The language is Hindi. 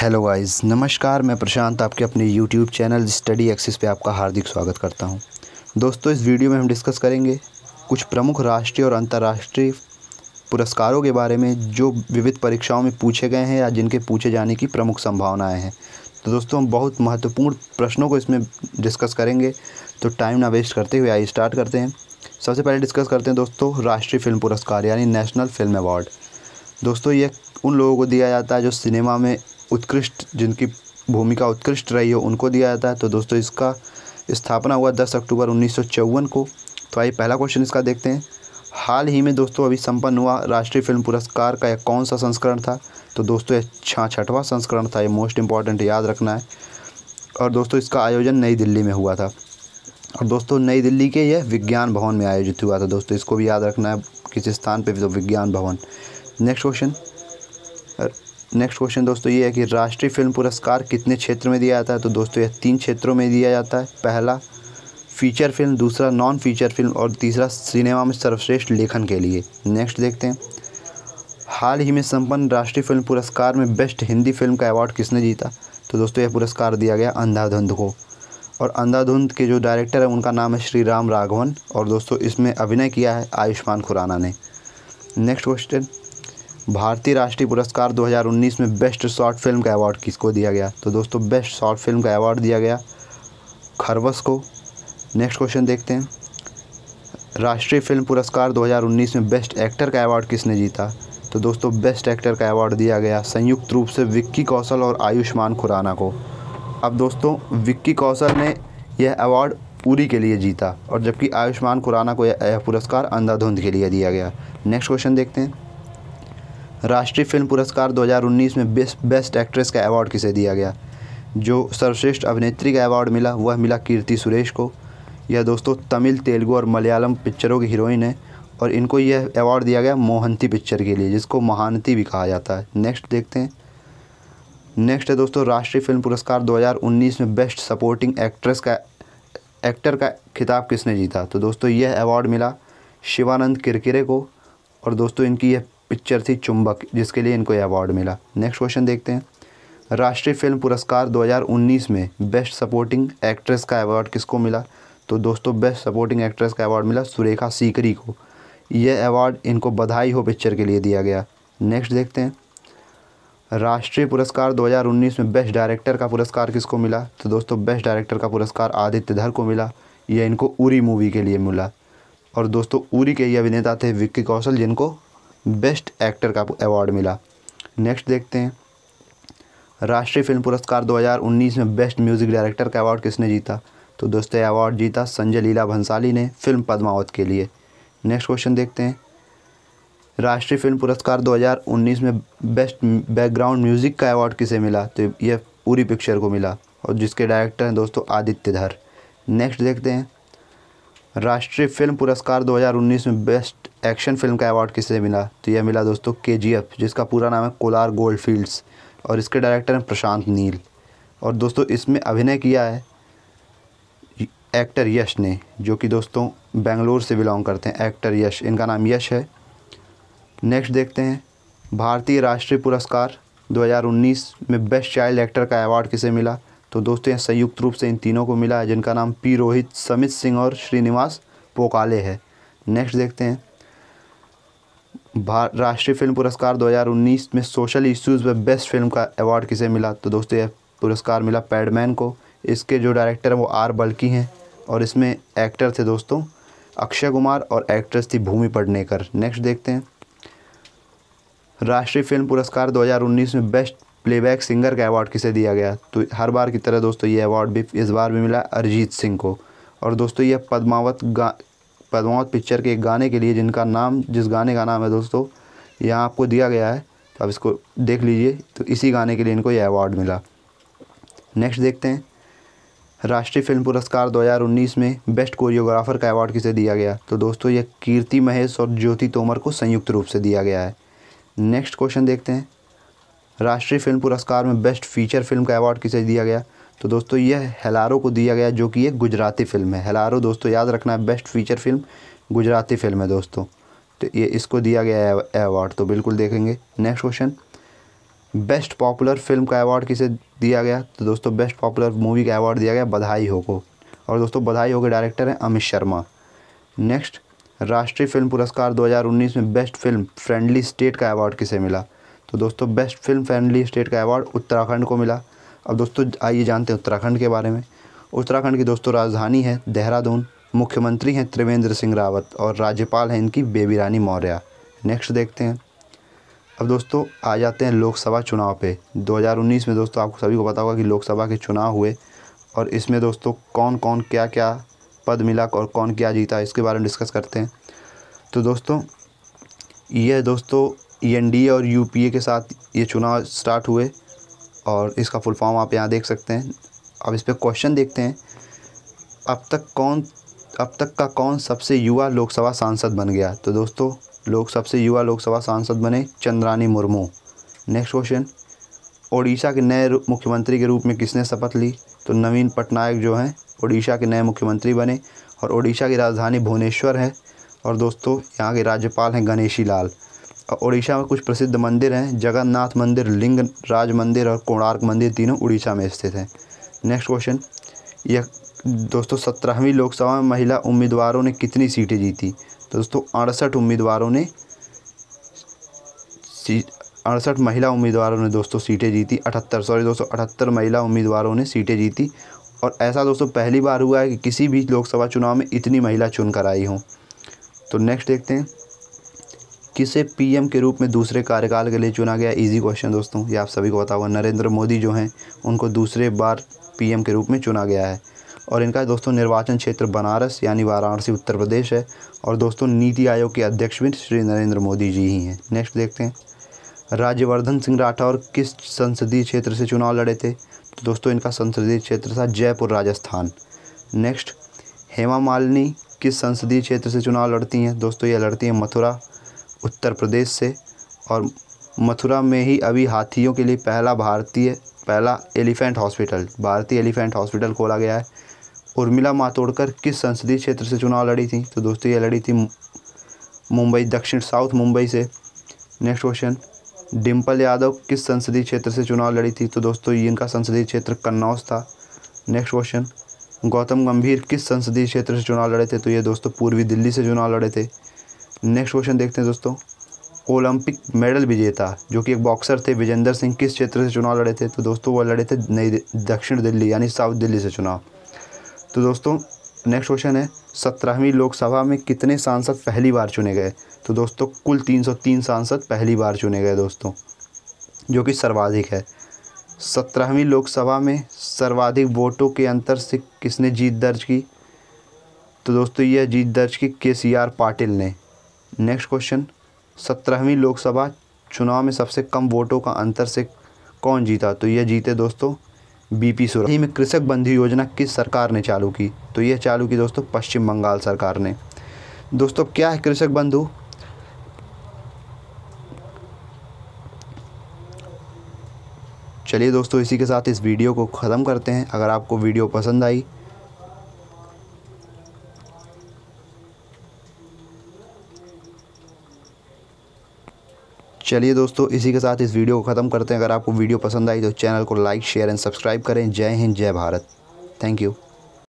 हेलो गाइस नमस्कार मैं प्रशांत आपके अपने यूट्यूब चैनल स्टडी एक्सिस पे आपका हार्दिक स्वागत करता हूं दोस्तों इस वीडियो में हम डिस्कस करेंगे कुछ प्रमुख राष्ट्रीय और अंतर्राष्ट्रीय पुरस्कारों के बारे में जो विविध परीक्षाओं में पूछे गए हैं या जिनके पूछे जाने की प्रमुख संभावनाएँ हैं तो दोस्तों हम बहुत महत्वपूर्ण प्रश्नों को इसमें डिस्कस करेंगे तो टाइम ना वेस्ट करते हुए आई स्टार्ट करते हैं सबसे पहले डिस्कस करते हैं दोस्तों राष्ट्रीय फिल्म पुरस्कार यानी नेशनल फिल्म अवार्ड दोस्तों ये उन लोगों को दिया जाता है जो सिनेमा में उत्कृष्ट जिनकी भूमिका उत्कृष्ट रही हो उनको दिया जाता है तो दोस्तों इसका स्थापना हुआ दस अक्टूबर उन्नीस को तो आइए पहला क्वेश्चन इसका देखते हैं हाल ही में दोस्तों अभी संपन्न हुआ राष्ट्रीय फिल्म पुरस्कार का कौन सा संस्करण था तो दोस्तों यह छठवां संस्करण था ये मोस्ट इम्पॉर्टेंट याद रखना है और दोस्तों इसका आयोजन नई दिल्ली में हुआ था और दोस्तों नई दिल्ली के यह विज्ञान भवन में आयोजित हुआ था दोस्तों इसको भी याद रखना है किस स्थान पर तो विज्ञान भवन नेक्स्ट क्वेश्चन नेक्स्ट क्वेश्चन दोस्तों ये है कि राष्ट्रीय फिल्म पुरस्कार कितने क्षेत्र में दिया जाता है तो दोस्तों यह तीन क्षेत्रों में दिया जाता है पहला फीचर फिल्म दूसरा नॉन फीचर फिल्म और तीसरा सिनेमा में सर्वश्रेष्ठ लेखन के लिए नेक्स्ट देखते हैं हाल ही में संपन्न राष्ट्रीय फिल्म पुरस्कार में बेस्ट हिंदी फिल्म का अवार्ड किसने जीता तो दोस्तों यह पुरस्कार दिया गया अंधाधुंध को और अंधाधुंध के जो डायरेक्टर हैं उनका नाम है श्री राम राघवन और दोस्तों इसमें अभिनय किया है आयुष्मान खुराना ने नेक्स्ट क्वेश्चन भारतीय राष्ट्रीय पुरस्कार 2019 में बेस्ट शॉर्ट फिल्म का अवार्ड किसको दिया गया तो दोस्तों बेस्ट शॉर्ट फिल्म का अवार्ड दिया गया खरवस को नेक्स्ट क्वेश्चन देखते हैं राष्ट्रीय फिल्म पुरस्कार 2019 में बेस्ट एक्टर का अवार्ड किसने जीता तो दोस्तों बेस्ट एक्टर का अवार्ड दिया गया संयुक्त रूप से विक्की कौशल और आयुष्मान खुराना को अब दोस्तों विक्की कौशल ने यह अवार्ड पूरी के लिए जीता और जबकि आयुष्मान खुराना को यह पुरस्कार अंधाधुंध के लिए दिया गया नेक्स्ट क्वेश्चन देखते हैं राष्ट्रीय फिल्म पुरस्कार 2019 में बेस्ट बेस्ट एक्ट्रेस का अवार्ड किसे दिया गया जो सर्वश्रेष्ठ अभिनेत्री का अवार्ड मिला वह मिला कीर्ति सुरेश को यह दोस्तों तमिल तेलुगु और मलयालम पिक्चरों की हीरोइन है और इनको यह अवार्ड दिया गया मोहंती पिक्चर के लिए जिसको महानती भी कहा जाता है नेक्स्ट देखते हैं नेक्स्ट है दोस्तों राष्ट्रीय फिल्म पुरस्कार 2019 में बेस्ट सपोर्टिंग एक्ट्रेस का एक्टर का खिताब किसने जीता तो दोस्तों यह अवार्ड मिला शिवानंद किरकिरे को और दोस्तों इनकी यह पिक्चर थी चुंबक जिसके लिए इनको अवार्ड मिला नेक्स्ट क्वेश्चन देखते हैं राष्ट्रीय फिल्म पुरस्कार 2019 में बेस्ट सपोर्टिंग एक्ट्रेस का अवार्ड किसको मिला तो दोस्तों बेस्ट सपोर्टिंग एक्ट्रेस का अवार्ड मिला सुरेखा सीकरी को यह अवार्ड इनको बधाई हो पिक्चर के लिए दिया गया नेक्स्ट देखते हैं राष्ट्रीय पुरस्कार 2019 में बेस्ट डायरेक्टर का पुरस्कार किसको मिला तो दोस्तों बेस्ट डायरेक्टर का पुरस्कार आदित्य धर को मिला यह इनको उरी मूवी के लिए मिला और दोस्तों उरी के ये अभिनेता थे विक्की कौशल जिनको बेस्ट एक्टर का अवार्ड मिला नेक्स्ट देखते हैं राष्ट्रीय फिल्म पुरस्कार 2019 में बेस्ट म्यूज़िक डायरेक्टर का अवार्ड किसने जीता तो दोस्तों अवार्ड जीता संजय लीला भंसाली ने फिल्म पद्मावत के लिए नेक्स्ट क्वेश्चन देखते हैं राष्ट्रीय फिल्म पुरस्कार 2019 में बेस्ट बैकग्राउंड म्यूज़िक का अवार्ड किसे मिला तो यह पूरी पिक्चर को मिला और जिसके डायरेक्टर हैं दोस्तों आदित्य धर नेक्स्ट देखते हैं राष्ट्रीय फिल्म पुरस्कार 2019 में बेस्ट एक्शन फिल्म का अवार्ड किसे मिला तो यह मिला दोस्तों के जिसका पूरा नाम है कोलार गोल्ड फील्ड्स और इसके डायरेक्टर हैं प्रशांत नील और दोस्तों इसमें अभिनय किया है एक्टर यश ने जो कि दोस्तों बेंगलोर से बिलोंग करते हैं एक्टर यश इनका नाम यश है नेक्स्ट देखते हैं भारतीय राष्ट्रीय पुरस्कार 2019 में बेस्ट चाइल्ड एक्टर का अवार्ड किसे मिला तो दोस्तों यहाँ संयुक्त रूप से इन तीनों को मिला है जिनका नाम पी रोहित समित सिंह और श्रीनिवास पोकाले है नेक्स्ट देखते हैं राष्ट्रीय फिल्म पुरस्कार 2019 में सोशल इश्यूज़ में बेस्ट फिल्म का अवार्ड किसे मिला तो दोस्तों यह पुरस्कार मिला पैडमैन को इसके जो डायरेक्टर हैं वो आर बल्की हैं और इसमें एक्टर थे दोस्तों अक्षय कुमार और एक्ट्रेस थी भूमि पडनेकर नेक्स्ट देखते हैं राष्ट्रीय फिल्म पुरस्कार 2019 में बेस्ट प्लेबैक सिंगर का अवार्ड किसे दिया गया तो हर बार की तरह दोस्तों ये अवार्ड भी इस बार भी मिला अरिजीत सिंह को और दोस्तों ये पद्मावत गा पद्मावत पिक्चर के एक गाने के लिए जिनका नाम जिस गाने का नाम है दोस्तों यहाँ आपको दिया गया है तो आप इसको देख लीजिए तो इसी गाने के लिए इनको यह अवार्ड मिला नेक्स्ट देखते हैं राष्ट्रीय फिल्म पुरस्कार 2019 में बेस्ट कोरियोग्राफर का अवार्ड किसे दिया गया तो दोस्तों यह कीर्ति महेश और ज्योति तोमर को संयुक्त रूप से दिया गया है नेक्स्ट क्वेश्चन देखते हैं राष्ट्रीय फिल्म पुरस्कार में बेस्ट फीचर फिल्म का अवार्ड किसे दिया गया तो दोस्तों यह हेलारो को दिया गया जो कि एक गुजराती फिल्म है हेलारो दोस्तों याद रखना है best feature film Gujarati film है दोस्तों तो ये इसको दिया गया है अवार्ड तो बिल्कुल देखेंगे next question best popular film का अवार्ड किसे दिया गया तो दोस्तों बेस्ट पॉपुलर मूवी का अवार्ड दिया गया बधाई हो को और दोस्तों बधाई हो के डायरेक्टर हैं अमित शर्मा नेक्स्ट राष्ट्रीय फिल्म पुरस्कार 2019 में बेस्ट फिल्म फ्रेंडली स्टेट का अवार्ड किसे मिला तो दोस्तों बेस्ट फिल्म फैमिली स्टेट का अवार्ड उत्तराखंड को मिला अब दोस्तों आइए जानते हैं उत्तराखंड के बारे में उत्तराखंड की दोस्तों राजधानी है देहरादून मुख्यमंत्री हैं त्रिवेंद्र सिंह रावत और राज्यपाल हैं इनकी बेबी रानी मौर्य नेक्स्ट देखते हैं अब दोस्तों आ जाते हैं लोकसभा चुनाव पे 2019 में दोस्तों आपको सभी को पता होगा कि लोकसभा के चुनाव हुए और इसमें दोस्तों कौन कौन क्या क्या पद मिला और कौन क्या जीता इसके बारे में डिस्कस करते हैं तो दोस्तों यह दोस्तों ईएनडीए e और यूपीए के साथ ये चुनाव स्टार्ट हुए और इसका फुल फॉर्म आप यहाँ देख सकते हैं अब इस पर क्वेश्चन देखते हैं अब तक कौन अब तक का कौन सबसे युवा लोकसभा सांसद बन गया तो दोस्तों लोग सबसे युवा लोकसभा सांसद बने चंद्रानी मुर्मू नेक्स्ट क्वेश्चन ओडिशा के नए मुख्यमंत्री के रूप में किसने शपथ ली तो नवीन पटनायक जो हैं ओडिशा के नए मुख्यमंत्री बने और ओडिशा की राजधानी भुवनेश्वर है और दोस्तों यहाँ के राज्यपाल हैं गणेशी लाल उड़ीसा में कुछ प्रसिद्ध मंदिर हैं जगन्नाथ मंदिर लिंग राज मंदिर और कोणार्क मंदिर तीनों उड़ीसा में स्थित हैं नेक्स्ट क्वेश्चन यह दोस्तों सत्रहवीं लोकसभा में महिला उम्मीदवारों ने कितनी सीटें जीती तो दोस्तों अड़सठ उम्मीदवारों ने अड़सठ महिला उम्मीदवारों ने दोस्तों सीटें जीती अठहत्तर सॉरी दोस्तों अठहत्तर महिला उम्मीदवारों ने सीटें जीती और ऐसा दोस्तों पहली बार हुआ है कि किसी भी लोकसभा चुनाव में इतनी महिला चुनकर आई हों तो नेक्स्ट देखते हैं किसे पीएम के रूप में दूसरे कार्यकाल के लिए चुना गया इजी क्वेश्चन दोस्तों ये आप सभी को बता हुआ नरेंद्र मोदी जो हैं उनको दूसरे बार पीएम के रूप में चुना गया है और इनका दोस्तों निर्वाचन क्षेत्र बनारस यानी वाराणसी उत्तर प्रदेश है और दोस्तों नीति आयोग के अध्यक्ष भी श्री नरेंद्र मोदी जी ही हैं नेक्स्ट देखते हैं राज्यवर्धन सिंह राठौर किस संसदीय क्षेत्र से चुनाव लड़े थे तो दोस्तों इनका संसदीय क्षेत्र था जयपुर राजस्थान नेक्स्ट हेमा मालिनी किस संसदीय क्षेत्र से चुनाव लड़ती हैं दोस्तों ये लड़ती हैं मथुरा उत्तर प्रदेश से और मथुरा में ही अभी हाथियों के लिए पहला भारतीय पहला एलिफेंट हॉस्पिटल भारतीय एलिफेंट हॉस्पिटल खोला गया है उर्मिला मातोड़कर किस संसदीय क्षेत्र से चुनाव लड़ी थी तो दोस्तों ये लड़ी थी मुंबई दक्षिण साउथ मुंबई से नेक्स्ट क्वेश्चन डिम्पल यादव किस संसदीय क्षेत्र से चुनाव लड़ी थी तो दोस्तों इनका संसदीय क्षेत्र कन्नौज था नेक्स्ट क्वेश्चन गौतम गंभीर किस संसदीय क्षेत्र से चुनाव लड़े थे तो ये दोस्तों पूर्वी दिल्ली से चुनाव लड़े थे नेक्स्ट क्वेश्चन देखते हैं दोस्तों ओलंपिक मेडल विजेता जो कि एक बॉक्सर थे विजेंद्र सिंह किस क्षेत्र से चुनाव लड़े थे तो दोस्तों वो लड़े थे नई दक्षिण दिल्ली यानी साउथ दिल्ली से चुनाव तो दोस्तों नेक्स्ट क्वेश्चन है सत्रहवीं लोकसभा में कितने सांसद पहली बार चुने गए तो दोस्तों कुल तीन सांसद पहली बार चुने गए दोस्तों जो कि सर्वाधिक है सत्रहवीं लोकसभा में सर्वाधिक वोटों के अंतर से किसने जीत दर्ज की तो दोस्तों यह जीत दर्ज की के सी आर पाटिल ने नेक्स्ट क्वेश्चन सत्रहवीं लोकसभा चुनाव में सबसे कम वोटों का अंतर से कौन जीता तो यह जीते दोस्तों बीपी पी में कृषक बंधु योजना किस सरकार ने चालू की तो यह चालू की दोस्तों पश्चिम बंगाल सरकार ने दोस्तों क्या है कृषक बंधु चलिए दोस्तों इसी के साथ इस वीडियो को ख़त्म करते हैं अगर आपको वीडियो पसंद आई चलिए दोस्तों इसी के साथ इस वीडियो को ख़त्म करते हैं अगर आपको वीडियो पसंद आई तो चैनल को लाइक शेयर एंड सब्सक्राइब करें जय हिंद जय भारत थैंक यू